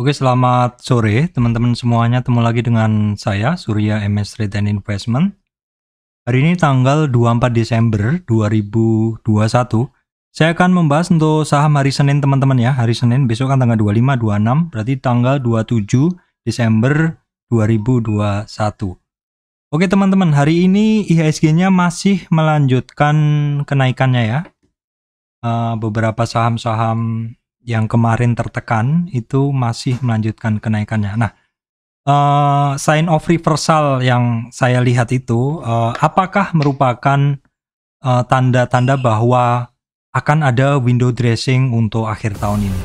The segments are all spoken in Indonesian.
Oke, selamat sore teman-teman semuanya. Temu lagi dengan saya, Surya MS Trade and Investment. Hari ini tanggal 24 Desember 2021. Saya akan membahas untuk saham hari Senin teman-teman ya. Hari Senin besok kan tanggal 25, 26, berarti tanggal 27 Desember 2021. Oke teman-teman, hari ini IHSG-nya masih melanjutkan kenaikannya ya. Eh, beberapa saham-saham yang kemarin tertekan itu masih melanjutkan kenaikannya. Nah, uh, sign of reversal yang saya lihat itu uh, apakah merupakan eh, tanda-tanda uh, bahwa akan ada window dressing untuk akhir tahun ini?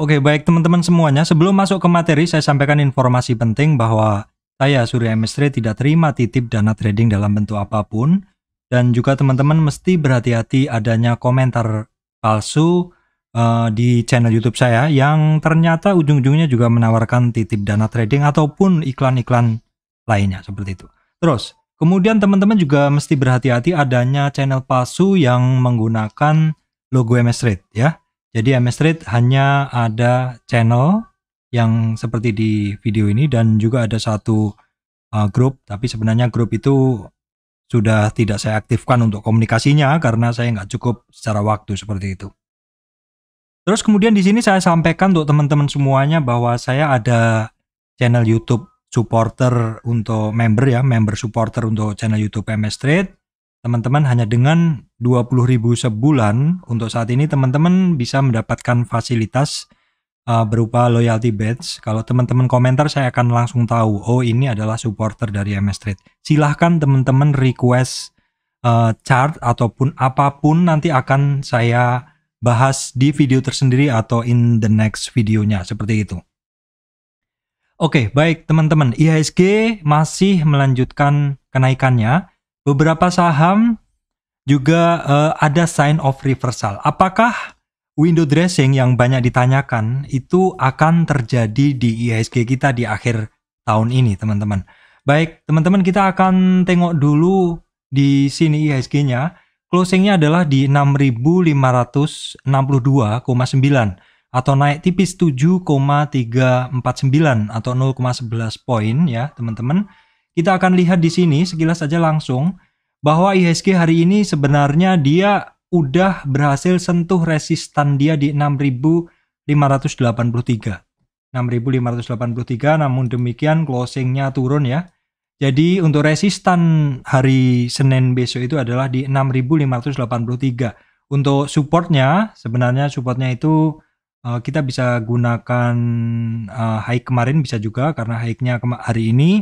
Oke, baik teman-teman semuanya, sebelum masuk ke materi saya sampaikan informasi penting bahwa saya Surya Misri tidak terima titip dana trading dalam bentuk apapun dan juga teman-teman mesti berhati-hati adanya komentar palsu uh, di channel YouTube saya yang ternyata ujung-ujungnya juga menawarkan titip dana trading ataupun iklan-iklan lainnya seperti itu. Terus, kemudian teman-teman juga mesti berhati-hati adanya channel palsu yang menggunakan logo MS Trade ya. Jadi MS Trade hanya ada channel yang seperti di video ini dan juga ada satu uh, grup tapi sebenarnya grup itu sudah tidak saya aktifkan untuk komunikasinya karena saya nggak cukup secara waktu seperti itu. Terus kemudian di sini saya sampaikan untuk teman-teman semuanya bahwa saya ada channel YouTube supporter untuk member ya, member supporter untuk channel YouTube MS Trade. Teman-teman hanya dengan 20.000 sebulan untuk saat ini teman-teman bisa mendapatkan fasilitas uh, berupa loyalty badge. Kalau teman-teman komentar saya akan langsung tahu, oh ini adalah supporter dari MS Trade. Silahkan teman-teman request uh, chart ataupun apapun nanti akan saya bahas di video tersendiri atau in the next videonya seperti itu. Oke, okay, baik teman-teman, IHSG masih melanjutkan kenaikannya. Beberapa saham juga uh, ada sign of reversal. Apakah window dressing yang banyak ditanyakan itu akan terjadi di IHSG kita di akhir tahun ini, teman-teman. Baik, teman-teman kita akan tengok dulu di sini IHSG-nya. Closing-nya adalah di 6.562,9 atau naik tipis 7,349 atau 0,11 poin ya teman-teman. Kita akan lihat di sini sekilas saja langsung bahwa IHSG hari ini sebenarnya dia udah berhasil sentuh resistan dia di 6583. 6583 namun demikian closingnya turun ya. Jadi untuk resistan hari Senin besok itu adalah di 6583. Untuk supportnya sebenarnya supportnya itu eh, kita bisa gunakan eh, high kemarin bisa juga karena high-nya hari ini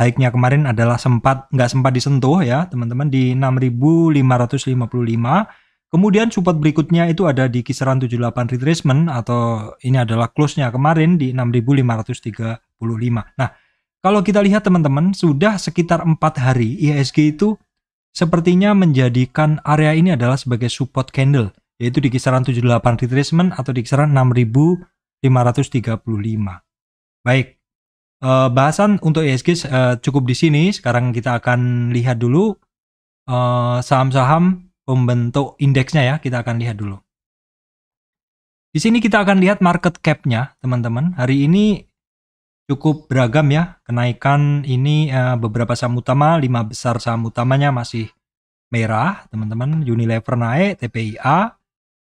high-nya kemarin adalah sempat nggak sempat disentuh ya teman-teman di 6555 Kemudian support berikutnya itu ada di kisaran 78 retracement atau ini adalah close-nya kemarin di 6535. Nah, kalau kita lihat teman-teman, sudah sekitar 4 hari IHSG itu sepertinya menjadikan area ini adalah sebagai support candle, yaitu di kisaran 78 retracement atau di kisaran 6535. Baik. Eh, bahasan untuk IHSG eh, cukup di sini. Sekarang kita akan lihat dulu eh, saham-saham pembentuk indeksnya ya, kita akan lihat dulu. Di sini kita akan lihat market cap-nya, teman-teman. Hari ini cukup beragam ya. Kenaikan ini eh, beberapa saham utama, lima besar saham utamanya masih merah, teman-teman. Unilever naik, TPIA,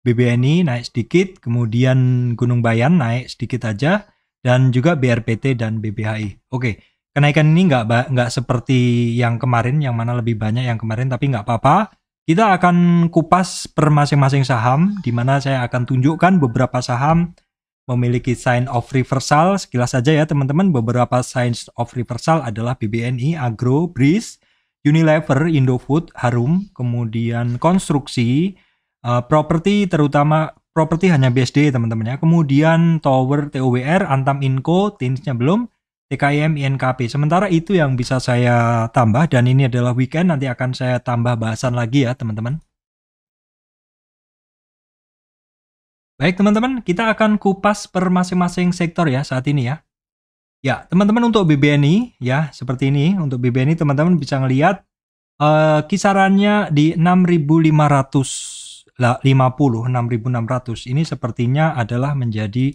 BBNI naik sedikit, kemudian Gunung Bayan naik sedikit aja, dan juga BRPT dan BBHI. Oke, kenaikan ini nggak seperti yang kemarin, yang mana lebih banyak yang kemarin, tapi nggak apa-apa kita akan kupas per masing-masing saham, di mana saya akan tunjukkan beberapa saham memiliki sign of reversal. Sekilas saja ya teman-teman, beberapa signs of reversal adalah BBNI, Agro, Breeze, Unilever, Indofood, Harum, kemudian konstruksi, uh, properti terutama properti hanya BSD teman temannya Kemudian Tower, TOWR, Antam Inco, Tinsnya belum, TKIM INKP. Sementara itu yang bisa saya tambah dan ini adalah weekend nanti akan saya tambah bahasan lagi ya teman-teman. Baik teman-teman, kita akan kupas per masing-masing sektor ya saat ini ya. Ya, teman-teman untuk BBNI ya seperti ini untuk BBNI teman-teman bisa ngelihat uh, eh, kisarannya di 6.500 6600. Ini sepertinya adalah menjadi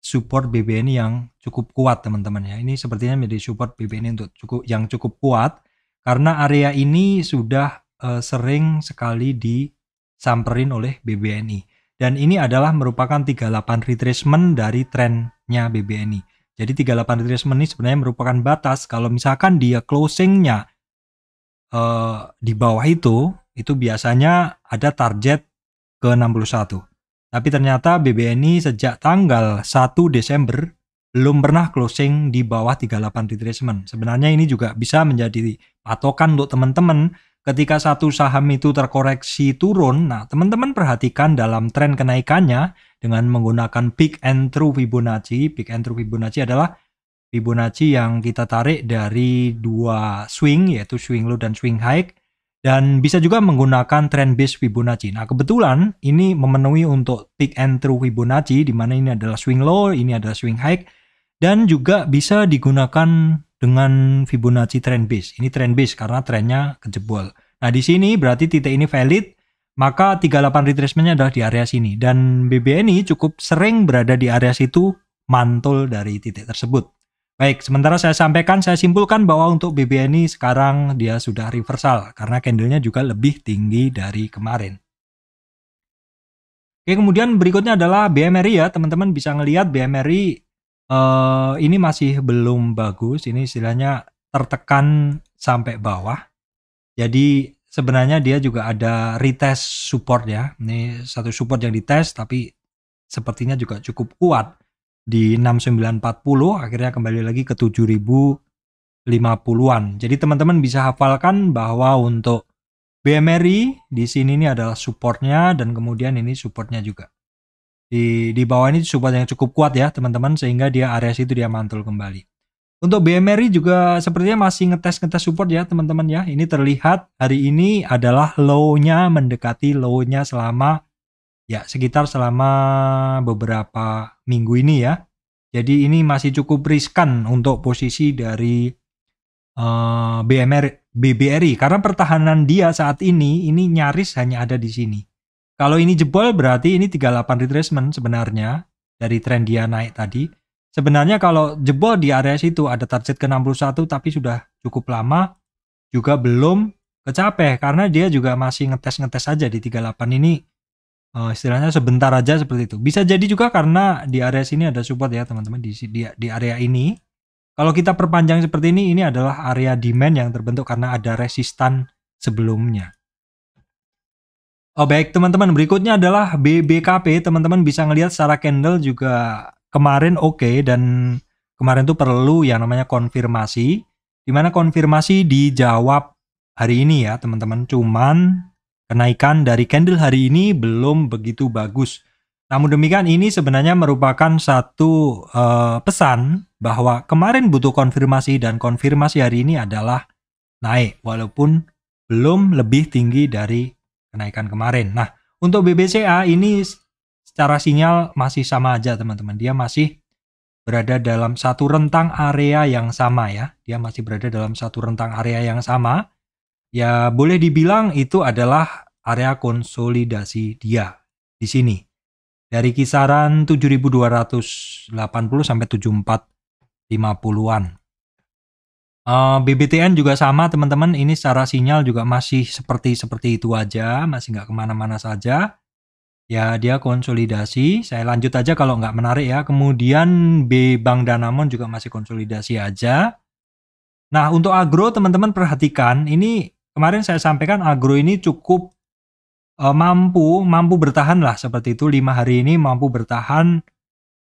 support BBN yang cukup kuat teman-teman ya. Ini sepertinya menjadi support BBN untuk cukup yang cukup kuat karena area ini sudah uh, sering sekali disamperin oleh BBNI dan ini adalah merupakan 38 retracement dari trennya BBNI. Jadi 38 retracement ini sebenarnya merupakan batas kalau misalkan dia closingnya uh, di bawah itu itu biasanya ada target ke 61. Tapi ternyata BBNI sejak tanggal 1 Desember belum pernah closing di bawah 38 retracement. Sebenarnya ini juga bisa menjadi patokan untuk teman-teman ketika satu saham itu terkoreksi turun. Nah, teman-teman perhatikan dalam tren kenaikannya dengan menggunakan peak and true Fibonacci. Peak and true Fibonacci adalah Fibonacci yang kita tarik dari dua swing yaitu swing low dan swing high dan bisa juga menggunakan trend base Fibonacci. Nah, kebetulan ini memenuhi untuk peak and true Fibonacci, di mana ini adalah swing low, ini adalah swing high, dan juga bisa digunakan dengan Fibonacci trend base. Ini trend base karena trennya kejebol. Nah, di sini berarti titik ini valid, maka 38 retracement-nya adalah di area sini. Dan BBNI cukup sering berada di area situ, mantul dari titik tersebut. Baik, sementara saya sampaikan, saya simpulkan bahwa untuk BBNI sekarang dia sudah reversal karena candlenya juga lebih tinggi dari kemarin. Oke, kemudian berikutnya adalah BMRI ya, teman-teman bisa ngelihat BMRI eh, ini masih belum bagus, ini istilahnya tertekan sampai bawah. Jadi sebenarnya dia juga ada retest support ya, ini satu support yang dites tapi sepertinya juga cukup kuat di 6940 akhirnya kembali lagi ke 7050-an. Jadi teman-teman bisa hafalkan bahwa untuk BMRI di sini ini adalah supportnya dan kemudian ini supportnya juga. Di, di bawah ini support yang cukup kuat ya teman-teman sehingga dia area situ dia mantul kembali. Untuk BMRI juga sepertinya masih ngetes-ngetes support ya teman-teman ya. Ini terlihat hari ini adalah low-nya mendekati low-nya selama Ya, sekitar selama beberapa minggu ini ya. Jadi ini masih cukup riskan untuk posisi dari uh, eh, BMR, BBRI karena pertahanan dia saat ini ini nyaris hanya ada di sini. Kalau ini jebol berarti ini 38 retracement sebenarnya dari tren dia naik tadi. Sebenarnya kalau jebol di area situ ada target ke 61 tapi sudah cukup lama juga belum kecapek karena dia juga masih ngetes-ngetes aja di 38 ini uh, istilahnya sebentar aja seperti itu. Bisa jadi juga karena di area sini ada support ya teman-teman di, di di area ini. Kalau kita perpanjang seperti ini, ini adalah area demand yang terbentuk karena ada resistan sebelumnya. Oh baik teman-teman, berikutnya adalah BBKP. Teman-teman bisa ngelihat secara candle juga kemarin oke okay, dan kemarin tuh perlu yang namanya konfirmasi. Dimana konfirmasi dijawab hari ini ya teman-teman. Cuman Kenaikan dari candle hari ini belum begitu bagus. Namun demikian ini sebenarnya merupakan satu uh, pesan bahwa kemarin butuh konfirmasi dan konfirmasi hari ini adalah naik walaupun belum lebih tinggi dari kenaikan kemarin. Nah, untuk BBCA ini secara sinyal masih sama aja teman-teman. Dia masih berada dalam satu rentang area yang sama ya. Dia masih berada dalam satu rentang area yang sama ya boleh dibilang itu adalah area konsolidasi dia di sini. Dari kisaran 7280 sampai 7450-an. Eh, BBTN juga sama teman-teman, ini secara sinyal juga masih seperti seperti itu aja, masih nggak kemana-mana saja. Ya dia konsolidasi, saya lanjut aja kalau nggak menarik ya. Kemudian B Bank Danamon juga masih konsolidasi aja. Nah untuk agro teman-teman perhatikan, ini kemarin saya sampaikan agro ini cukup uh, mampu mampu bertahan lah seperti itu lima hari ini mampu bertahan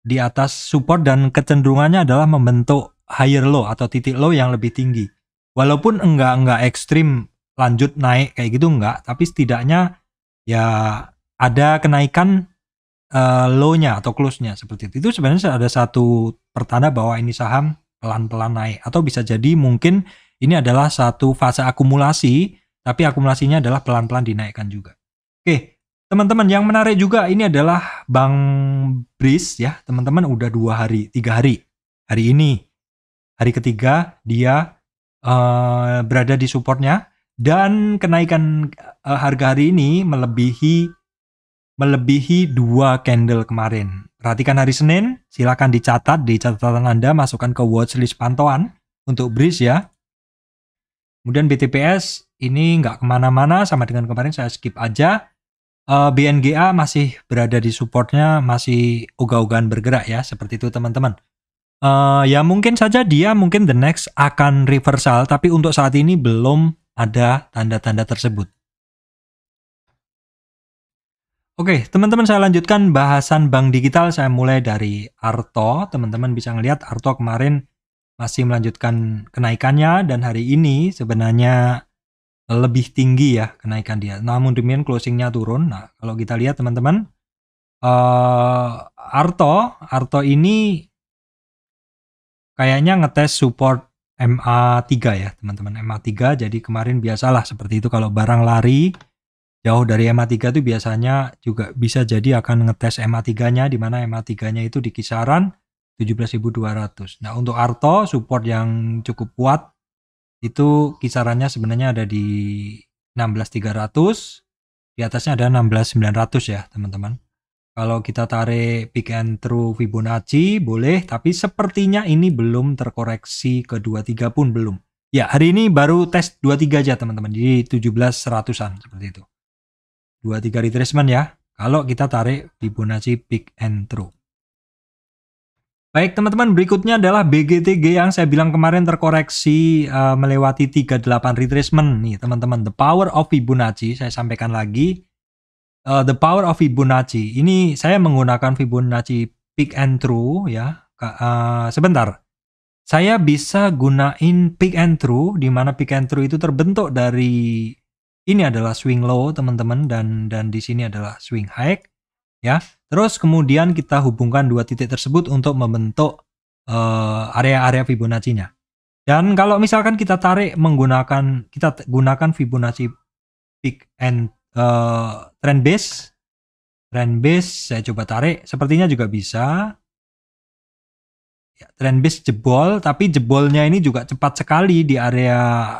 di atas support dan kecenderungannya adalah membentuk higher low atau titik low yang lebih tinggi. Walaupun enggak enggak ekstrim lanjut naik kayak gitu enggak, tapi setidaknya ya ada kenaikan uh, low-nya atau close-nya seperti itu. Itu sebenarnya ada satu pertanda bahwa ini saham pelan-pelan naik atau bisa jadi mungkin ini adalah satu fase akumulasi, tapi akumulasinya adalah pelan-pelan dinaikkan juga. Oke, teman-teman yang menarik juga ini adalah Bang BRIS ya, teman-teman udah dua hari, tiga hari. Hari ini, hari ketiga dia uh, berada di supportnya dan kenaikan uh, harga hari ini melebihi melebihi dua candle kemarin. Perhatikan hari Senin, silakan dicatat di catatan Anda, masukkan ke watchlist pantauan untuk BRIS ya. Kemudian BTPS ini nggak kemana-mana sama dengan kemarin saya skip aja. Eh, BNGA masih berada di supportnya, masih uga-ugaan bergerak ya, seperti itu teman-teman. Eh, ya mungkin saja dia mungkin the next akan reversal, tapi untuk saat ini belum ada tanda-tanda tersebut. Oke, teman-teman saya lanjutkan bahasan bank digital. Saya mulai dari Arto. Teman-teman bisa ngelihat Arto kemarin masih melanjutkan kenaikannya dan hari ini sebenarnya lebih tinggi ya kenaikan dia. Namun demikian closingnya turun. Nah kalau kita lihat teman-teman, uh, Arto, Arto ini kayaknya ngetes support MA3 ya teman-teman MA3 jadi kemarin biasalah seperti itu kalau barang lari jauh dari MA3 itu biasanya juga bisa jadi akan ngetes MA3 nya di mana MA3 nya itu di kisaran 17.200. Nah, untuk Arto support yang cukup kuat itu kisarannya sebenarnya ada di 16.300, di atasnya ada 16.900 ya, teman-teman. Kalau kita tarik pick and through Fibonacci boleh, tapi sepertinya ini belum terkoreksi ke 23 pun belum. Ya, hari ini baru tes 23 aja teman-teman. Jadi 17.100-an seperti itu. 23 retracement ya. Kalau kita tarik Fibonacci pick and through. Baik teman-teman, berikutnya adalah BGTG yang saya bilang kemarin terkoreksi uh, melewati 38 retracement nih teman-teman. The power of Fibonacci, saya sampaikan lagi. Uh, the power of Fibonacci. Ini saya menggunakan Fibonacci peak and true ya. Uh, sebentar. Saya bisa gunain peak and true di mana peak and true itu terbentuk dari ini adalah swing low teman-teman dan dan di sini adalah swing high ya. Terus kemudian kita hubungkan dua titik tersebut untuk membentuk eh, area-area uh, Fibonacci-nya. Dan kalau misalkan kita tarik menggunakan kita gunakan Fibonacci peak and uh, trend base, trend base saya coba tarik, sepertinya juga bisa. Ya, trend base jebol, tapi jebolnya ini juga cepat sekali di area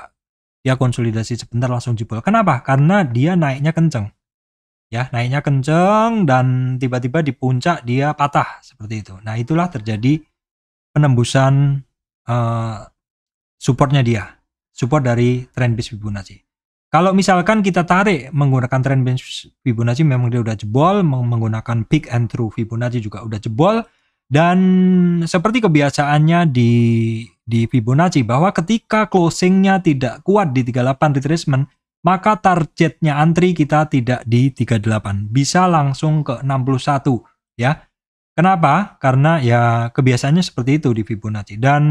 dia konsolidasi sebentar langsung jebol. Kenapa? Karena dia naiknya kenceng ya naiknya kenceng dan tiba-tiba di puncak dia patah seperti itu. Nah itulah terjadi penembusan uh, supportnya dia, support dari trend bis Fibonacci. Kalau misalkan kita tarik menggunakan trend bis Fibonacci memang dia udah jebol, menggunakan peak and true Fibonacci juga udah jebol dan seperti kebiasaannya di di Fibonacci bahwa ketika closingnya tidak kuat di 38 retracement maka targetnya antri kita tidak di 38, bisa langsung ke 61 ya. Kenapa? Karena ya kebiasaannya seperti itu di Fibonacci. Dan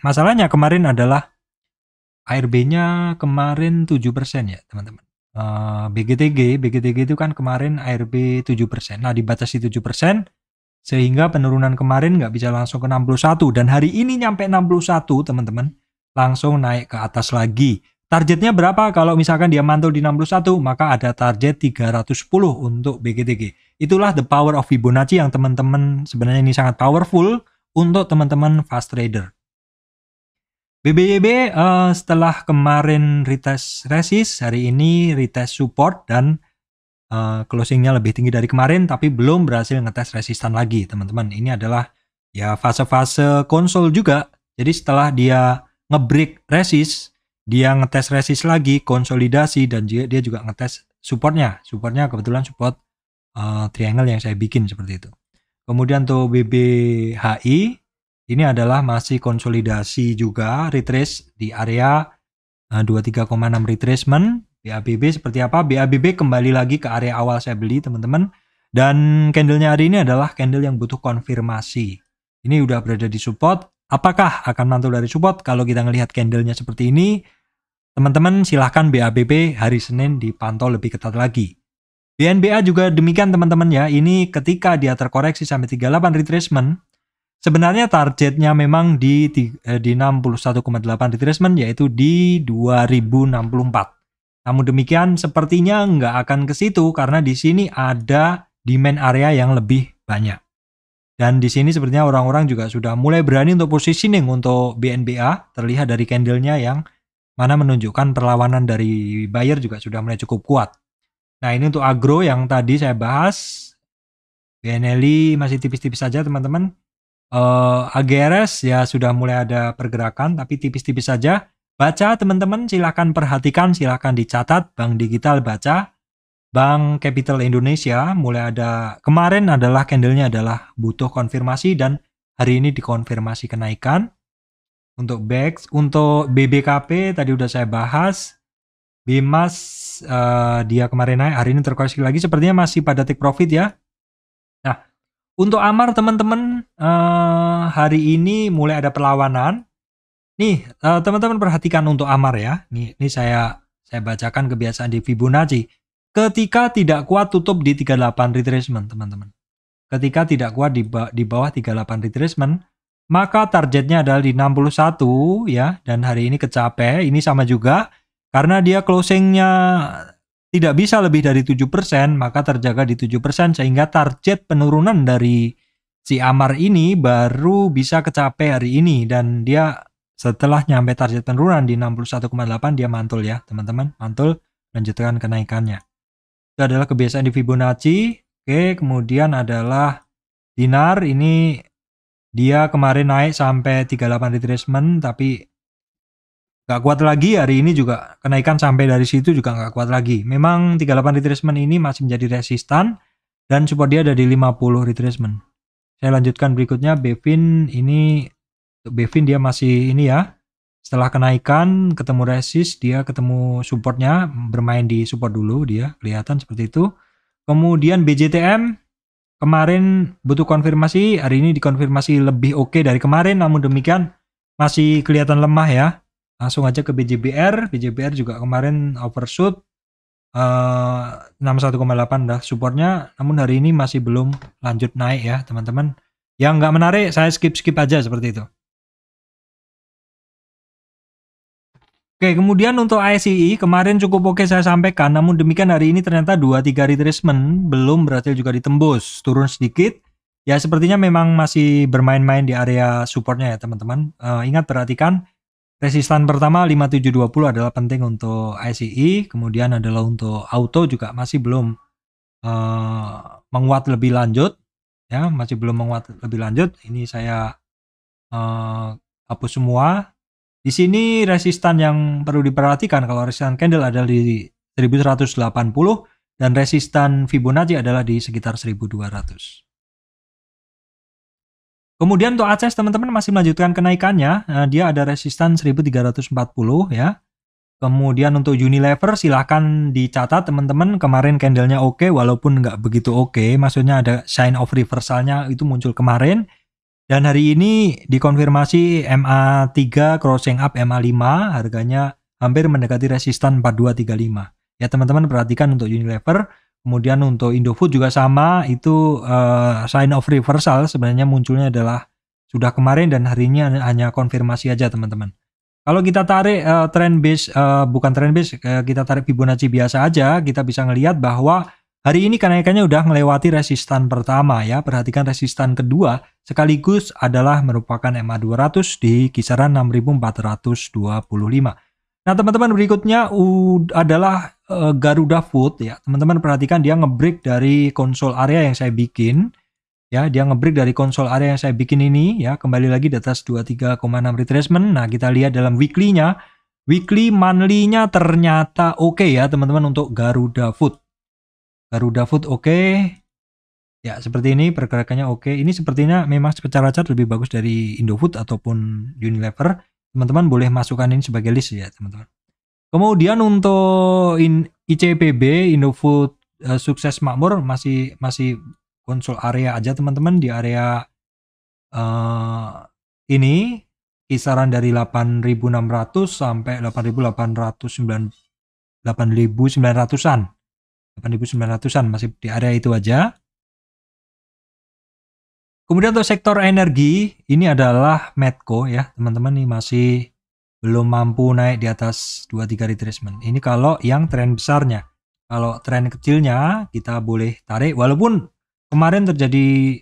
masalahnya kemarin adalah ARB-nya kemarin 7% ya, teman-teman. Eh, BGTG, BGTG itu kan kemarin ARB 7%. Nah, dibatasi 7% sehingga penurunan kemarin nggak bisa langsung ke 61 dan hari ini nyampe 61, teman-teman. Langsung naik ke atas lagi. Targetnya berapa? Kalau misalkan dia mantul di 61, maka ada target 310 untuk BGTG. Itulah the power of Fibonacci yang teman-teman sebenarnya ini sangat powerful untuk teman-teman fast trader. BBYB uh, eh, setelah kemarin retest resist, hari ini retest support dan uh, closingnya lebih tinggi dari kemarin tapi belum berhasil ngetes resistan lagi teman-teman. Ini adalah ya fase-fase konsol juga. Jadi setelah dia ngebreak resist, dia ngetes resist lagi, konsolidasi dan juga dia juga ngetes supportnya. Supportnya kebetulan support uh, triangle yang saya bikin seperti itu. Kemudian untuk BBHI ini adalah masih konsolidasi juga retrace di area uh, eh, 23,6 retracement. BABB seperti apa? BABB kembali lagi ke area awal saya beli teman-teman. Dan candlenya hari ini adalah candle yang butuh konfirmasi. Ini udah berada di support, apakah akan mantul dari support kalau kita ngelihat candlenya seperti ini Teman-teman silahkan BABB hari Senin dipantau lebih ketat lagi. BNBA juga demikian teman-teman ya, ini ketika dia terkoreksi sampai 38 retracement, sebenarnya targetnya memang di, eh, di, di 61,8 retracement yaitu di 2064. Namun demikian sepertinya nggak akan ke situ karena di sini ada demand area yang lebih banyak. Dan di sini sepertinya orang-orang juga sudah mulai berani untuk positioning untuk BNBA, terlihat dari candlenya yang mana menunjukkan perlawanan dari buyer juga sudah mulai cukup kuat. Nah ini untuk agro yang tadi saya bahas, Benelli masih tipis-tipis saja teman-teman. Uh, eh, Ageres ya sudah mulai ada pergerakan tapi tipis-tipis saja. Baca teman-teman, silahkan perhatikan, silahkan dicatat. Bank Digital baca, Bank Capital Indonesia mulai ada, kemarin adalah candlenya adalah butuh konfirmasi dan hari ini dikonfirmasi kenaikan. Untuk Bex, untuk BBKP tadi udah saya bahas. Bimas uh, dia kemarin naik, hari ini terkoreksi lagi. Sepertinya masih pada take profit ya. Nah, untuk Amar teman-teman uh, hari ini mulai ada perlawanan. Nih uh, teman-teman perhatikan untuk Amar ya. Nih, ini saya saya bacakan kebiasaan di Fibonacci. Ketika tidak kuat tutup di 38 retracement teman-teman. Ketika tidak kuat di, ba di bawah 38 retracement, maka targetnya adalah di 61 ya dan hari ini kecape, ini sama juga karena dia closingnya tidak bisa lebih dari 7% maka terjaga di 7% sehingga target penurunan dari si Amar ini baru bisa kecape hari ini dan dia setelah nyampe target penurunan di 61,8 dia mantul ya teman-teman mantul lanjutkan kenaikannya itu adalah kebiasaan di Fibonacci oke kemudian adalah dinar ini dia kemarin naik sampai 38 retracement tapi nggak kuat lagi hari ini juga kenaikan sampai dari situ juga nggak kuat lagi. Memang 38 retracement ini masih menjadi resistan dan support dia ada di 50 retracement. Saya lanjutkan berikutnya Bevin ini Bevin dia masih ini ya. Setelah kenaikan ketemu resist dia ketemu supportnya bermain di support dulu dia kelihatan seperti itu. Kemudian BJTM Kemarin butuh konfirmasi, hari ini dikonfirmasi lebih oke okay dari kemarin, namun demikian masih kelihatan lemah ya. Langsung aja ke BJBR, BJBR juga kemarin overshoot uh, eh, 61,8 dah supportnya, namun hari ini masih belum lanjut naik ya teman-teman. Yang nggak menarik saya skip-skip aja seperti itu. Oke, kemudian untuk ICE kemarin cukup oke saya sampaikan, namun demikian hari ini ternyata 2-3 retracement belum berhasil juga ditembus, turun sedikit. Ya sepertinya memang masih bermain-main di area supportnya ya teman-teman. Uh, ingat perhatikan resistan pertama 5720 adalah penting untuk ICE, kemudian adalah untuk auto juga masih belum uh, menguat lebih lanjut, ya masih belum menguat lebih lanjut. Ini saya uh, hapus semua di sini resistan yang perlu diperhatikan kalau resistan candle adalah di 1180 dan resistan Fibonacci adalah di sekitar 1200. Kemudian untuk ACS teman-teman masih melanjutkan kenaikannya, nah, dia ada resistan 1340 ya. Kemudian untuk Unilever silahkan dicatat teman-teman kemarin candlenya oke okay, walaupun nggak begitu oke, okay. maksudnya ada sign of reversalnya itu muncul kemarin. Dan hari ini dikonfirmasi MA3 crossing up MA5 harganya hampir mendekati resistan 4235. Ya teman-teman perhatikan untuk Unilever, kemudian untuk Indofood juga sama itu uh, sign of reversal sebenarnya munculnya adalah sudah kemarin dan hari ini hanya konfirmasi aja teman-teman. Kalau kita tarik uh, trend base uh, bukan trend base uh, kita tarik Fibonacci biasa aja, kita bisa ngelihat bahwa Hari ini kenaikannya udah melewati resistan pertama ya, perhatikan resistan kedua sekaligus adalah merupakan MA 200 di kisaran 6425. Nah teman-teman berikutnya adalah eh, Garuda Food ya. Teman-teman perhatikan dia ngebreak dari konsol area yang saya bikin. Ya, dia ngebreak dari konsol area yang saya bikin ini ya. Kembali lagi di atas 23,6 retracement. Nah, kita lihat dalam weekly-nya. Weekly monthly-nya ternyata oke okay ya teman-teman untuk Garuda Food. Garuda Food oke. Okay. Ya, seperti ini pergerakannya oke. Okay. Ini sepertinya memang secara chart lebih bagus dari Indofood ataupun Unilever. Teman-teman boleh masukkan ini sebagai list ya, teman-teman. Kemudian untuk in ICPB Indofood uh, Sukses Makmur masih masih konsol area aja teman-teman di area uh, ini kisaran dari 8.600 sampai 8.800 8900-an 8.900-an masih di area itu aja. Kemudian untuk sektor energi, ini adalah Medco ya, teman-teman ini masih belum mampu naik di atas 23 retracement. Ini kalau yang tren besarnya. Kalau tren kecilnya kita boleh tarik walaupun kemarin terjadi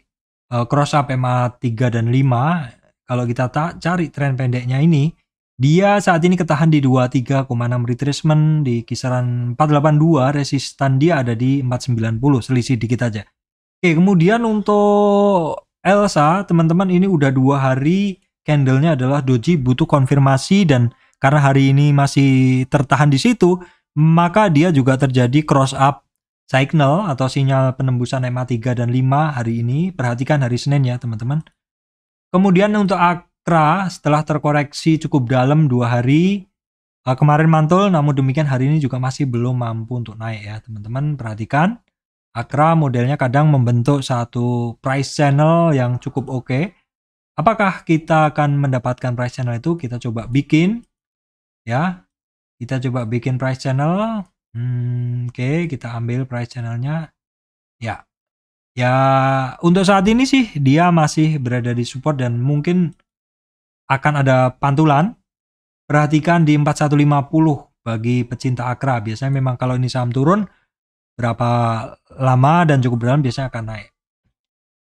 eh, cross up MA 3 dan 5, kalau kita tak cari tren pendeknya ini dia saat ini ketahan di 23,6 retracement di kisaran 482 resistan dia ada di 490 selisih dikit aja. Oke kemudian untuk Elsa teman-teman ini udah dua hari candlenya adalah doji butuh konfirmasi dan karena hari ini masih tertahan di situ maka dia juga terjadi cross up signal atau sinyal penembusan MA3 dan 5 hari ini perhatikan hari Senin ya teman-teman. Kemudian untuk Tra setelah terkoreksi cukup dalam dua hari uh, kemarin mantul, namun demikian hari ini juga masih belum mampu untuk naik ya teman-teman perhatikan. Akra modelnya kadang membentuk satu price channel yang cukup oke. Okay. Apakah kita akan mendapatkan price channel itu? Kita coba bikin ya. Kita coba bikin price channel. Hmm, oke, okay, kita ambil price channelnya. Ya. Ya, untuk saat ini sih dia masih berada di support dan mungkin akan ada pantulan. Perhatikan di 4150 bagi pecinta akra. Biasanya memang kalau ini saham turun berapa lama dan cukup berapa biasanya akan naik.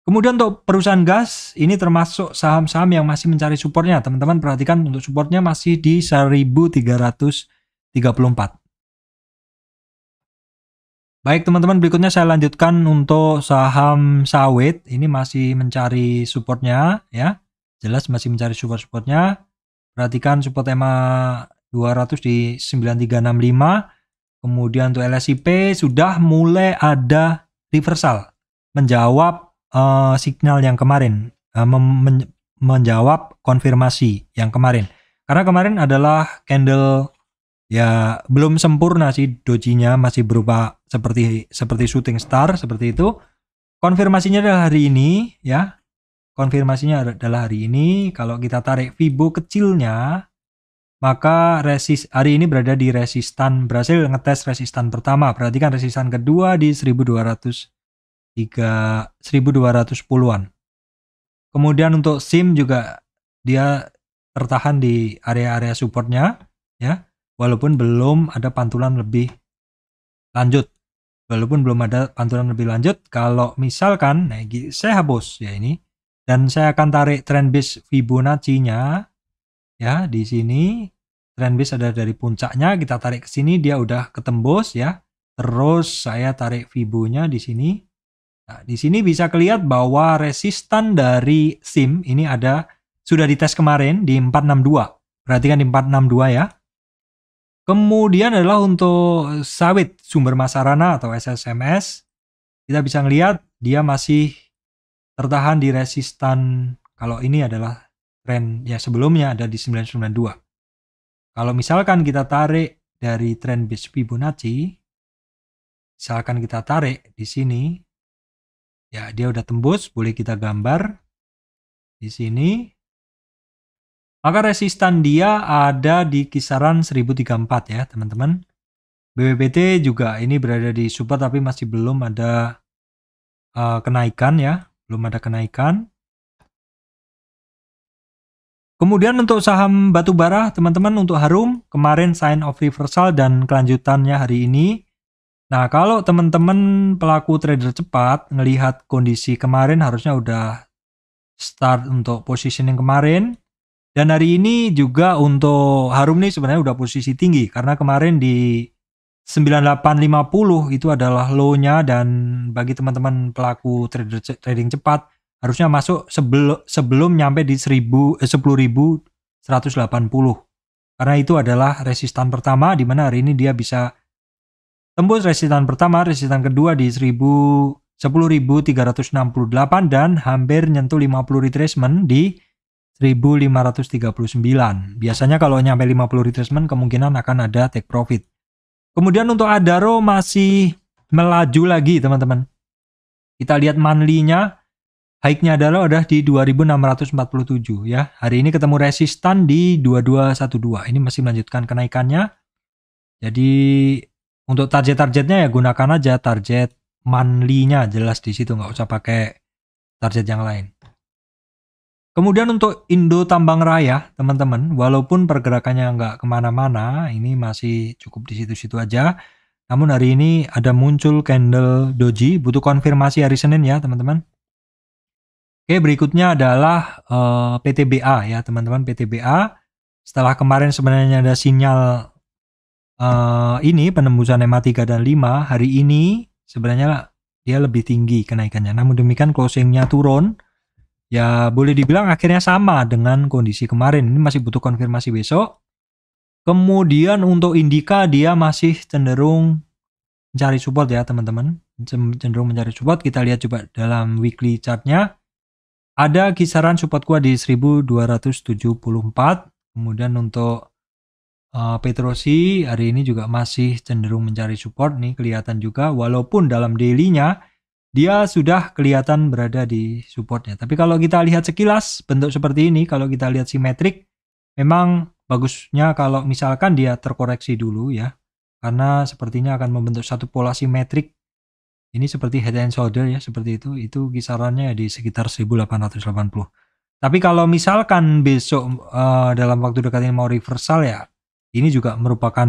Kemudian untuk perusahaan gas, ini termasuk saham-saham yang masih mencari supportnya. Teman-teman perhatikan untuk supportnya masih di 1334. Baik teman-teman, berikutnya saya lanjutkan untuk saham sawit. Ini masih mencari supportnya ya jelas masih mencari support-supportnya perhatikan support EMA 200 di 9365 kemudian untuk LSIP sudah mulai ada reversal menjawab uh, signal yang kemarin uh, men menjawab konfirmasi yang kemarin karena kemarin adalah candle ya belum sempurna sih dojinya masih berupa seperti seperti shooting star seperti itu konfirmasinya adalah hari ini ya konfirmasinya adalah hari ini. Kalau kita tarik Fibo kecilnya, maka resist hari ini berada di resistan berhasil ngetes resistan pertama. Perhatikan resistan kedua di 1200 1210-an. Kemudian untuk SIM juga dia tertahan di area-area supportnya ya, walaupun belum ada pantulan lebih lanjut. Walaupun belum ada pantulan lebih lanjut, kalau misalkan nah saya hapus ya ini dan saya akan tarik trend base Fibonacci-nya ya di sini trend base ada dari puncaknya kita tarik ke sini dia udah ketembus ya terus saya tarik Fibonya di sini nah, di sini bisa kelihatan bahwa resistan dari SIM ini ada sudah dites kemarin di 462 perhatikan di 462 ya kemudian adalah untuk sawit sumber masarana atau SSMS kita bisa melihat dia masih tertahan di resistan kalau ini adalah tren ya sebelumnya ada di 992. Kalau misalkan kita tarik dari tren base Fibonacci, misalkan kita tarik di sini, ya dia udah tembus, boleh kita gambar di sini. Maka resistan dia ada di kisaran 1034 ya teman-teman. BBPT juga ini berada di support tapi masih belum ada uh, kenaikan ya belum ada kenaikan. Kemudian untuk saham batu bara teman-teman untuk Harum, kemarin sign of reversal dan kelanjutannya hari ini. Nah, kalau teman-teman pelaku trader cepat ngelihat kondisi kemarin harusnya udah start untuk positioning kemarin. Dan hari ini juga untuk Harum nih sebenarnya udah posisi tinggi karena kemarin di 9850 itu adalah low-nya dan bagi teman-teman pelaku trader trading cepat harusnya masuk sebelum sebelum nyampe di seribu eh, sepuluh ribu seratus delapan puluh Karena itu adalah resistan pertama di mana hari ini dia bisa tembus resistan pertama, resistan kedua di seribu sepuluh ribu tiga ratus enam puluh delapan dan hampir nyentuh lima puluh retracement di seribu lima ratus tiga puluh sembilan Biasanya kalau nyampe lima puluh retracement kemungkinan akan ada take profit. Kemudian untuk Adaro masih melaju lagi teman-teman. Kita lihat manlinya. Haiknya Adaro ada di 2647 ya. Hari ini ketemu resistan di 2212. Ini masih melanjutkan kenaikannya. Jadi untuk target-targetnya ya gunakan aja target manlinya jelas di situ nggak usah pakai target yang lain. Kemudian untuk Indo Tambang Raya, teman-teman, walaupun pergerakannya nggak kemana-mana, ini masih cukup di situ-situ aja. Namun hari ini ada muncul candle doji, butuh konfirmasi hari Senin ya, teman-teman. Oke, berikutnya adalah uh, eh, PTBA ya, teman-teman, PTBA. Setelah kemarin sebenarnya ada sinyal uh, ini penembusan ma 3 dan 5, hari ini sebenarnya dia lebih tinggi kenaikannya. Namun demikian closingnya turun ya boleh dibilang akhirnya sama dengan kondisi kemarin. Ini masih butuh konfirmasi besok. Kemudian untuk Indika dia masih cenderung mencari support ya teman-teman. Cenderung mencari support. Kita lihat coba dalam weekly chartnya. Ada kisaran support kuat di 1274. Kemudian untuk uh, Petrosi hari ini juga masih cenderung mencari support nih kelihatan juga. Walaupun dalam dailynya dia sudah kelihatan berada di supportnya. Tapi kalau kita lihat sekilas bentuk seperti ini, kalau kita lihat simetrik, memang bagusnya kalau misalkan dia terkoreksi dulu ya, karena sepertinya akan membentuk satu pola simetrik. Ini seperti head and shoulder ya, seperti itu. Itu kisarannya di sekitar 1880. Tapi kalau misalkan besok uh, dalam waktu dekat ini mau reversal ya, ini juga merupakan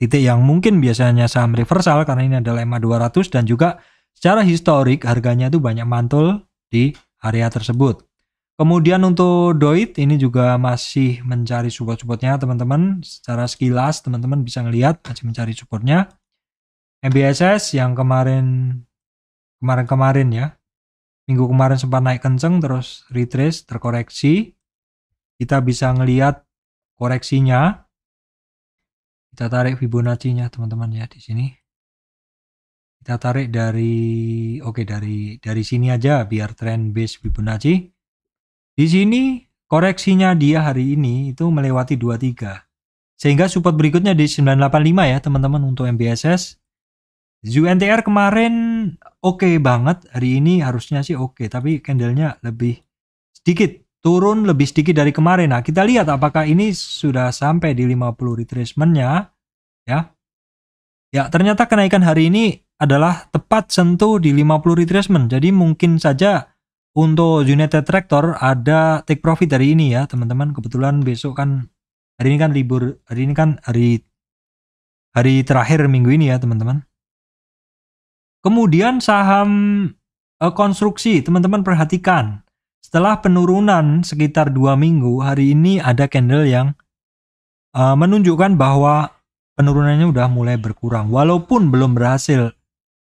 titik yang mungkin biasanya saham reversal karena ini adalah MA 200 dan juga Secara historik harganya itu banyak mantul di area tersebut. Kemudian untuk Doit ini juga masih mencari support-supportnya teman-teman. Secara sekilas teman-teman bisa ngelihat masih mencari supportnya. MBSS yang kemarin kemarin-kemarin ya minggu kemarin sempat naik kenceng terus retrace terkoreksi kita bisa ngelihat koreksinya kita tarik Fibonacci-nya teman-teman ya di sini kita tarik dari oke okay, dari dari sini aja biar trend base Fibonacci. Di sini koreksinya dia hari ini itu melewati 23. Sehingga support berikutnya di 985 ya teman-teman untuk MBSS. ZUNTR kemarin oke okay banget, hari ini harusnya sih oke, okay, tapi candlenya lebih sedikit, turun lebih sedikit dari kemarin. Nah, kita lihat apakah ini sudah sampai di 50 retracementnya ya. Ya, ternyata kenaikan hari ini adalah tepat sentuh di 50 retracement. Jadi mungkin saja untuk United Tractor ada take profit dari ini ya, teman-teman. Kebetulan besok kan hari ini kan libur, hari ini kan hari hari terakhir minggu ini ya, teman-teman. Kemudian saham uh, konstruksi, teman-teman perhatikan. Setelah penurunan sekitar dua minggu, hari ini ada candle yang uh, menunjukkan bahwa penurunannya udah mulai berkurang. Walaupun belum berhasil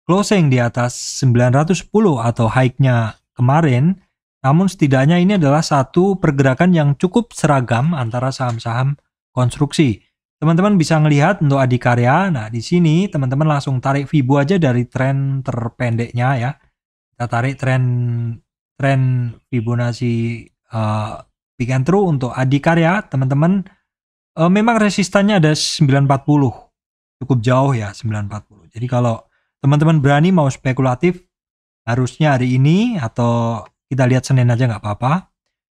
closing di atas 910 atau high-nya kemarin, namun setidaknya ini adalah satu pergerakan yang cukup seragam antara saham-saham konstruksi. Teman-teman bisa melihat untuk adikarya, nah di sini teman-teman langsung tarik Fibu aja dari tren terpendeknya ya. Kita tarik tren tren Fibonacci uh, eh, Big and True untuk adikarya, teman-teman uh, memang resistannya ada 940. Cukup jauh ya 940. Jadi kalau teman-teman berani mau spekulatif harusnya hari ini atau kita lihat Senin aja nggak apa-apa.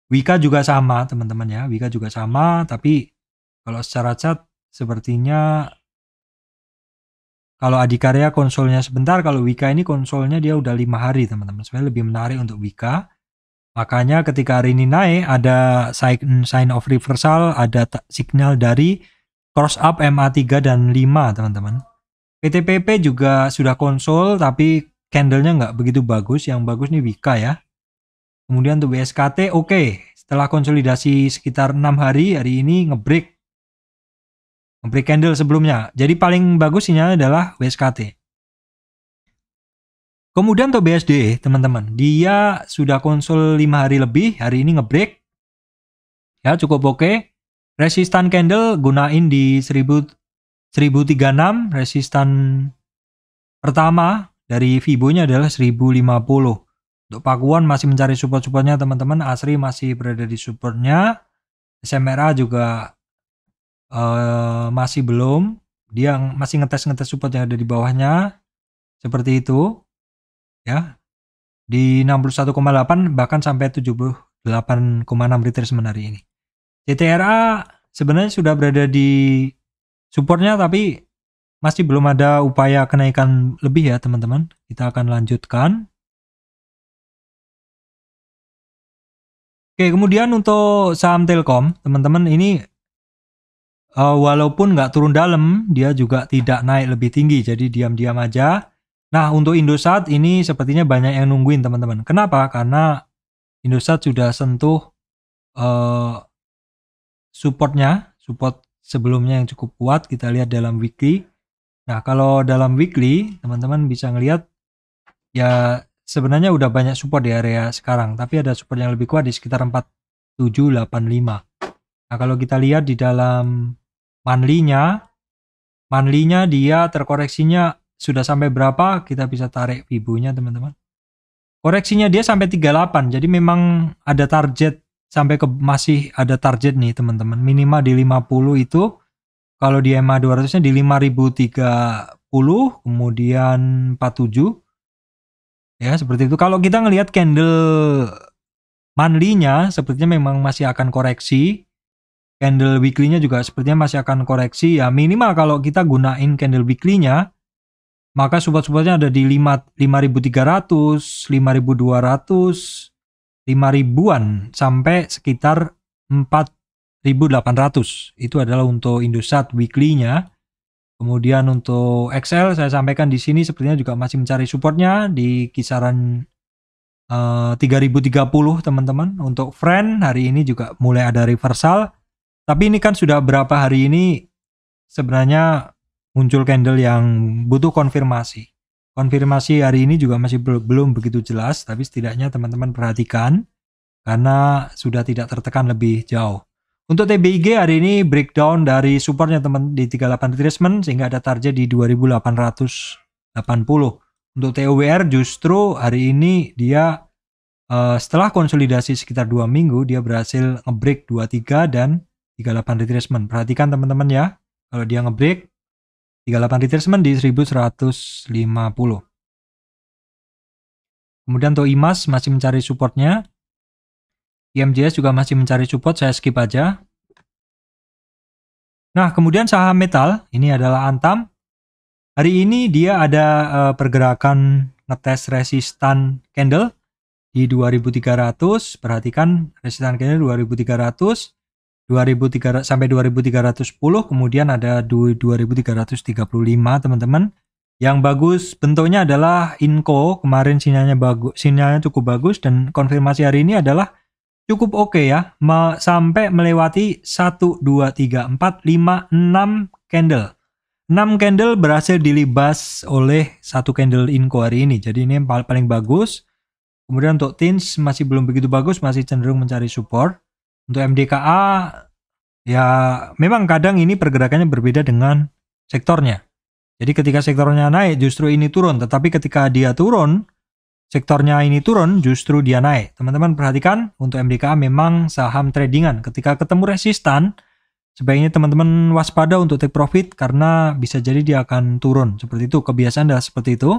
Wika juga sama teman-teman ya, Wika juga sama tapi kalau secara cat sepertinya kalau Adikarya konsolnya sebentar, kalau Wika ini konsolnya dia udah lima hari teman-teman. Sebenarnya lebih menarik untuk Wika. Makanya ketika hari ini naik ada sign, sign of reversal, ada signal dari cross up MA3 dan 5 teman-teman. PTPP juga sudah konsol tapi candlenya nggak begitu bagus. Yang bagus nih Wika ya. Kemudian untuk BSKT oke. Okay. Setelah konsolidasi sekitar enam hari hari ini ngebreak. Ngebreak candle sebelumnya. Jadi paling bagus sinyalnya adalah BSKT. Kemudian untuk BSD teman-teman. Dia sudah konsol lima hari lebih. Hari ini ngebreak. Ya cukup oke. Okay. Resistan candle gunain di 1000 1036 resistan pertama dari Fibonya adalah 1050. Untuk Pakuan masih mencari support-supportnya teman-teman. Asri masih berada di supportnya. SMRA juga uh, masih belum. Dia masih ngetes-ngetes support yang ada di bawahnya. Seperti itu. Ya. Di 61,8 bahkan sampai 78,6 liter hari ini. CTRA sebenarnya sudah berada di supportnya tapi masih belum ada upaya kenaikan lebih ya teman-teman kita akan lanjutkan Oke, kemudian untuk saham Telkom, teman-teman ini uh, walaupun nggak turun dalam, dia juga tidak naik lebih tinggi, jadi diam-diam aja. Nah, untuk Indosat ini sepertinya banyak yang nungguin teman-teman. Kenapa? Karena Indosat sudah sentuh uh, supportnya, support sebelumnya yang cukup kuat kita lihat dalam weekly. Nah, kalau dalam weekly, teman-teman bisa ngelihat ya sebenarnya udah banyak support di area sekarang, tapi ada support yang lebih kuat di sekitar 4785. Nah, kalau kita lihat di dalam monthly-nya, dia terkoreksinya sudah sampai berapa, kita bisa tarik fibunya, teman-teman. Koreksinya dia sampai 38, jadi memang ada target sampai ke masih ada target nih teman-teman minimal di 50 itu kalau di MA 200 nya di 5030 kemudian 47 ya seperti itu kalau kita ngelihat candle monthly-nya sepertinya memang masih akan koreksi candle weekly-nya juga sepertinya masih akan koreksi ya minimal kalau kita gunain candle weekly-nya maka support-supportnya ada di 5300 5200 5 ribuan sampai sekitar 4.800. Itu adalah untuk Indosat weekly-nya. Kemudian untuk XL saya sampaikan di sini sepertinya juga masih mencari supportnya di kisaran eh, uh, 3030 teman-teman. Untuk friend hari ini juga mulai ada reversal. Tapi ini kan sudah berapa hari ini sebenarnya muncul candle yang butuh konfirmasi konfirmasi hari ini juga masih belum begitu jelas, tapi setidaknya teman-teman perhatikan karena sudah tidak tertekan lebih jauh. Untuk TBIG hari ini breakdown dari supportnya teman di 38 retracement sehingga ada target di 2880. Untuk TOWR justru hari ini dia uh, setelah konsolidasi sekitar 2 minggu dia berhasil ngebreak 23 dan 38 retracement. Perhatikan teman-teman ya, kalau dia ngebreak 38 retracement di 1150. Kemudian untuk IMAS masih mencari supportnya. IMJS juga masih mencari support, saya skip aja. Nah, kemudian saham metal, ini adalah Antam. Hari ini dia ada uh, pergerakan ngetes resistan candle di 2300. Perhatikan resistan candle 2300. 2300 sampai 2310 kemudian ada 2335 teman-teman yang bagus bentuknya adalah Inco kemarin sinyalnya bagus sinyalnya cukup bagus dan konfirmasi hari ini adalah cukup oke okay ya Me sampai melewati 1 2 3 4 5 6 candle 6 candle berhasil dilibas oleh satu candle Inco hari ini jadi ini yang paling bagus kemudian untuk tins masih belum begitu bagus masih cenderung mencari support untuk MDKA ya memang kadang ini pergerakannya berbeda dengan sektornya. Jadi ketika sektornya naik justru ini turun, tetapi ketika dia turun sektornya ini turun justru dia naik. Teman-teman perhatikan untuk MDKA memang saham tradingan. Ketika ketemu resistan sebaiknya teman-teman waspada untuk take profit karena bisa jadi dia akan turun. Seperti itu kebiasaan adalah seperti itu.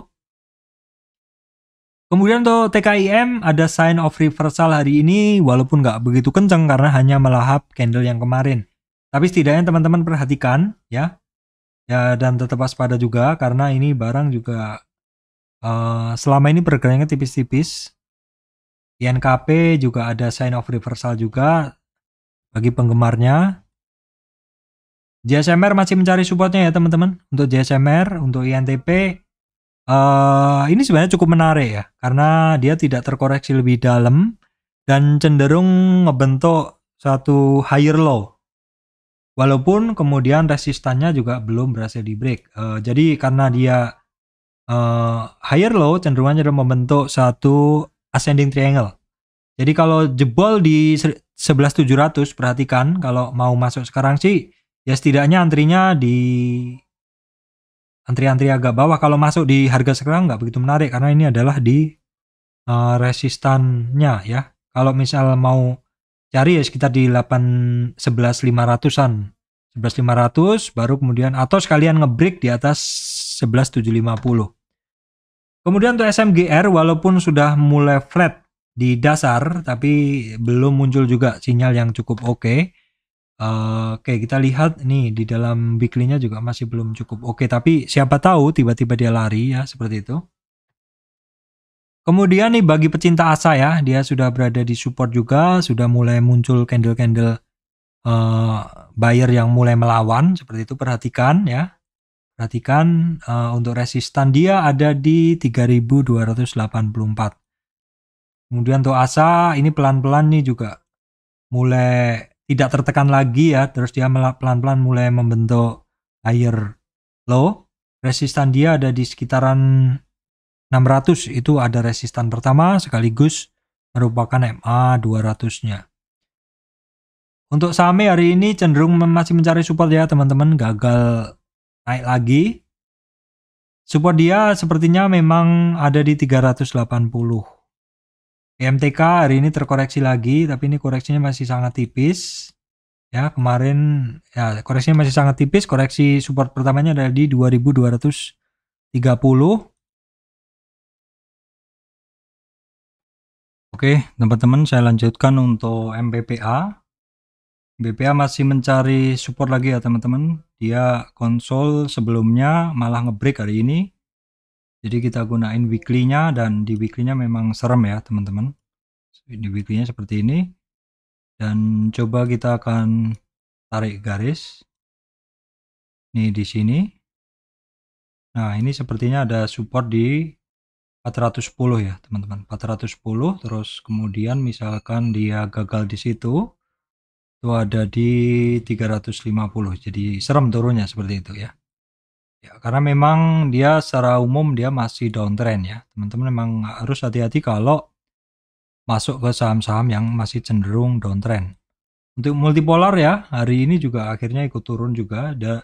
Kemudian untuk TKIM ada sign of reversal hari ini walaupun nggak begitu kenceng karena hanya melahap candle yang kemarin. Tapi setidaknya teman-teman perhatikan ya. Ya dan tetap waspada juga karena ini barang juga uh, selama ini bergeraknya tipis-tipis. INKP juga ada sign of reversal juga bagi penggemarnya. JSMR masih mencari supportnya ya teman-teman. Untuk JSMR, untuk INTP Uh, ini sebenarnya cukup menarik ya, karena dia tidak terkoreksi lebih dalam dan cenderung ngebentuk satu higher low. Walaupun kemudian resistannya juga belum berhasil di break. Uh, jadi karena dia uh, higher low cenderungnya cenderung membentuk satu ascending triangle. Jadi kalau jebol di 11700 perhatikan kalau mau masuk sekarang sih ya setidaknya antrinya di antri-antri agak bawah kalau masuk di harga sekarang nggak begitu menarik karena ini adalah di uh, resistannya ya. Kalau misal mau cari ya sekitar di 8 500 an 11500 baru kemudian atau sekalian ngebreak di atas 11750. Kemudian untuk SMGR walaupun sudah mulai flat di dasar tapi belum muncul juga sinyal yang cukup oke. Okay. Uh, eh, Oke, okay, kita lihat nih di dalam biklinya juga masih belum cukup. Oke, okay, tapi siapa tahu tiba-tiba dia lari ya seperti itu. Kemudian nih bagi pecinta asa ya, dia sudah berada di support juga, sudah mulai muncul candle-candle uh, buyer yang mulai melawan seperti itu. Perhatikan ya, perhatikan uh, untuk resistan dia ada di 3.284. Kemudian untuk asa ini pelan-pelan nih juga mulai tidak tertekan lagi ya terus dia pelan-pelan mulai membentuk higher low resistan dia ada di sekitaran 600 itu ada resistan pertama sekaligus merupakan MA 200 nya untuk saham hari ini cenderung masih mencari support ya teman-teman gagal naik lagi support dia sepertinya memang ada di 380 IMTK hari ini terkoreksi lagi, tapi ini koreksinya masih sangat tipis. Ya, kemarin ya koreksinya masih sangat tipis. Koreksi support pertamanya ada di 2230. Oke, teman-teman saya lanjutkan untuk MPPA. MPPA masih mencari support lagi ya teman-teman. Dia konsol sebelumnya malah ngebreak hari ini jadi kita gunain weekly-nya dan di weekly-nya memang serem ya teman-teman. Di weekly-nya seperti ini. Dan coba kita akan tarik garis. Ini di sini. Nah ini sepertinya ada support di 410 ya teman-teman. 410 terus kemudian misalkan dia gagal di situ. Itu ada di 350. Jadi serem turunnya seperti itu ya. Ya, karena memang dia secara umum dia masih downtrend ya. Teman-teman memang harus hati-hati kalau masuk ke saham-saham yang masih cenderung downtrend. Untuk multipolar ya, hari ini juga akhirnya ikut turun juga. Da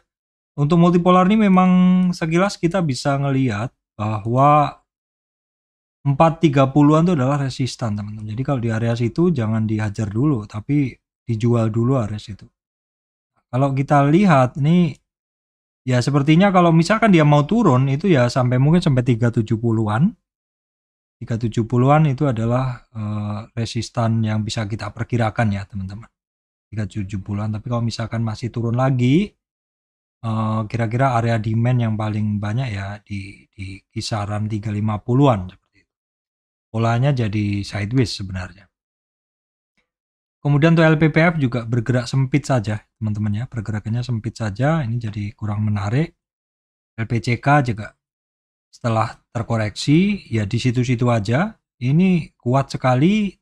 untuk multipolar ini memang sekilas kita bisa ngelihat bahwa 430-an itu adalah resistan teman-teman. Jadi kalau di area situ jangan dihajar dulu, tapi dijual dulu area situ. Kalau kita lihat nih Ya sepertinya kalau misalkan dia mau turun itu ya sampai mungkin sampai 370-an. 370-an itu adalah uh, resistan yang bisa kita perkirakan ya teman-teman. 370-an tapi kalau misalkan masih turun lagi eh, kira-kira uh, area demand yang paling banyak ya di, di kisaran 350-an seperti itu. Polanya jadi sideways sebenarnya. Kemudian untuk LPPF juga bergerak sempit saja, teman-teman ya. Pergerakannya sempit saja, ini jadi kurang menarik. LPCK juga setelah terkoreksi, ya di situ-situ aja. Ini kuat sekali,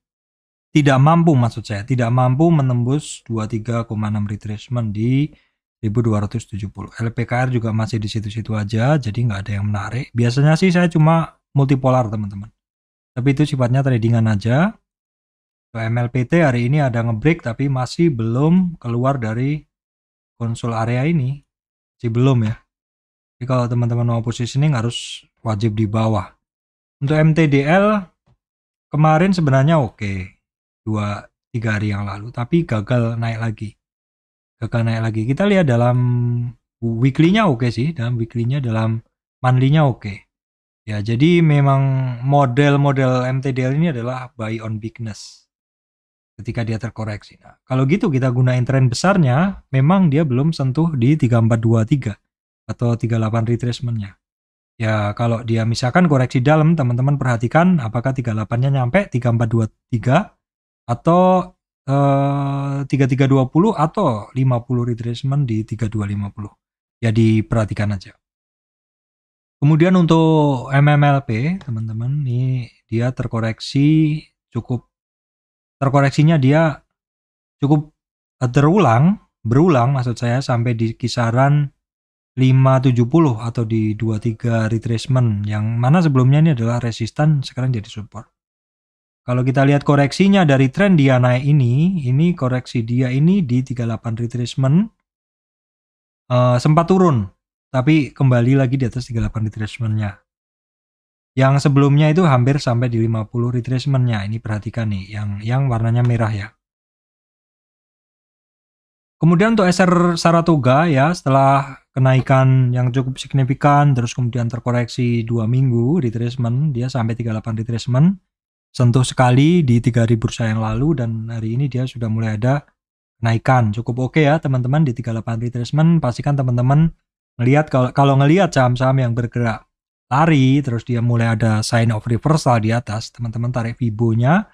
tidak mampu maksud saya, tidak mampu menembus 23,6 retracement di 1270. LPKR juga masih di situ-situ aja, jadi nggak ada yang menarik. Biasanya sih saya cuma multipolar, teman-teman. Tapi itu sifatnya tradingan aja MLPT hari ini ada ngebreak tapi masih belum keluar dari konsol area ini. Masih belum ya. Jadi kalau teman-teman mau positioning harus wajib di bawah. Untuk MTDL kemarin sebenarnya oke. dua tiga hari yang lalu tapi gagal naik lagi. Gagal naik lagi. Kita lihat dalam weekly-nya oke sih, dalam weekly-nya dalam monthly-nya oke. Ya, jadi memang model-model MTDL ini adalah buy on weakness ketika dia terkoreksi. Nah, kalau gitu kita gunain tren besarnya, memang dia belum sentuh di 3423 atau 38 retracementnya. Ya, kalau dia misalkan koreksi dalam, teman-teman perhatikan apakah 38-nya nyampe 3423 atau eh, 3320 atau 50 retracement di 3250. Ya diperhatikan aja. Kemudian untuk MMLP, teman-teman, ini dia terkoreksi cukup terkoreksinya dia cukup eh, terulang, berulang maksud saya sampai di kisaran 570 atau di 23 retracement yang mana sebelumnya ini adalah resisten sekarang jadi support. Kalau kita lihat koreksinya dari tren dia naik ini, ini koreksi dia ini di 38 retracement uh, sempat turun tapi kembali lagi di atas 38 retracementnya yang sebelumnya itu hampir sampai di 50 retracementnya. Ini perhatikan nih, yang yang warnanya merah ya. Kemudian untuk SR Saratoga ya, setelah kenaikan yang cukup signifikan, terus kemudian terkoreksi dua minggu retracement, dia sampai 38 retracement. Sentuh sekali di 3000 bursa yang lalu dan hari ini dia sudah mulai ada kenaikan. Cukup oke okay ya teman-teman di 38 retracement, pastikan teman-teman melihat kalau kalau ngelihat saham-saham yang bergerak lari terus dia mulai ada sign of reversal di atas teman-teman tarik fibonya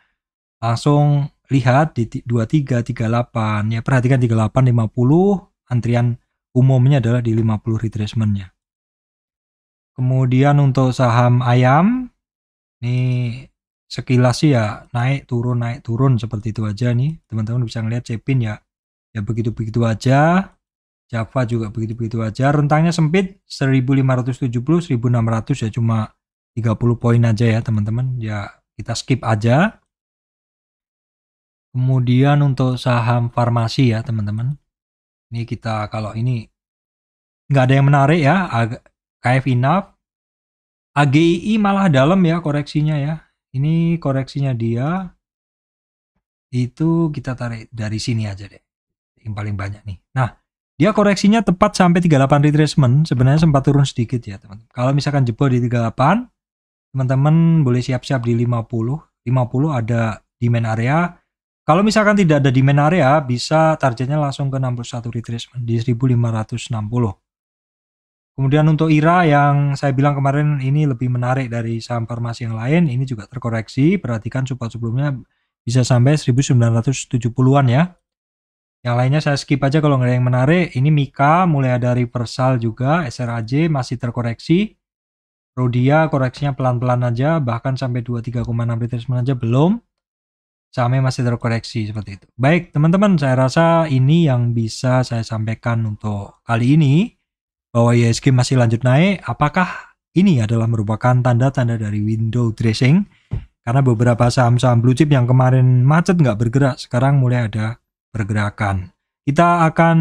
langsung lihat di 2338 ya perhatikan 3850 antrian umumnya adalah di 50 retracementnya kemudian untuk saham ayam ini sekilas sih ya naik turun naik turun seperti itu aja nih teman-teman bisa ngelihat cepin ya ya begitu-begitu aja Java juga begitu-begitu aja. Rentangnya sempit 1570 1600 ya cuma 30 poin aja ya teman-teman. Ya kita skip aja. Kemudian untuk saham farmasi ya teman-teman. Ini kita kalau ini nggak ada yang menarik ya. KF Inaf. AGII malah dalam ya koreksinya ya. Ini koreksinya dia itu kita tarik dari sini aja deh. Yang paling banyak nih. Nah, dia koreksinya tepat sampai 38 retracement, sebenarnya sempat turun sedikit ya teman. teman Kalau misalkan jebol di 38, teman-teman boleh siap-siap di 50. 50 ada demand area. Kalau misalkan tidak ada demand area, bisa targetnya langsung ke 61 retracement di 1560. Kemudian untuk IRA yang saya bilang kemarin ini lebih menarik dari saham farmasi yang lain, ini juga terkoreksi. Perhatikan support sebelumnya bisa sampai 1970-an ya. Yang lainnya saya skip aja kalau nggak ada yang menarik. Ini Mika, mulai ada reversal juga, SRAJ masih terkoreksi. Rodia koreksinya pelan-pelan aja, bahkan sampai 23,6 retracement aja belum. Sahamnya masih terkoreksi seperti itu. Baik, teman-teman, saya rasa ini yang bisa saya sampaikan untuk kali ini. Bahwa ISG masih lanjut naik, apakah ini adalah merupakan tanda-tanda dari window dressing? Karena beberapa saham-saham blue chip yang kemarin macet nggak bergerak, sekarang mulai ada pergerakan. Kita akan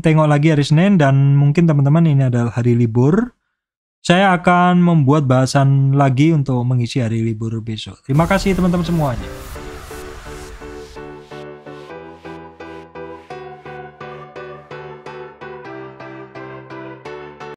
tengok lagi hari Senin dan mungkin teman-teman ini adalah hari libur. Saya akan membuat bahasan lagi untuk mengisi hari libur besok. Terima kasih teman-teman semuanya.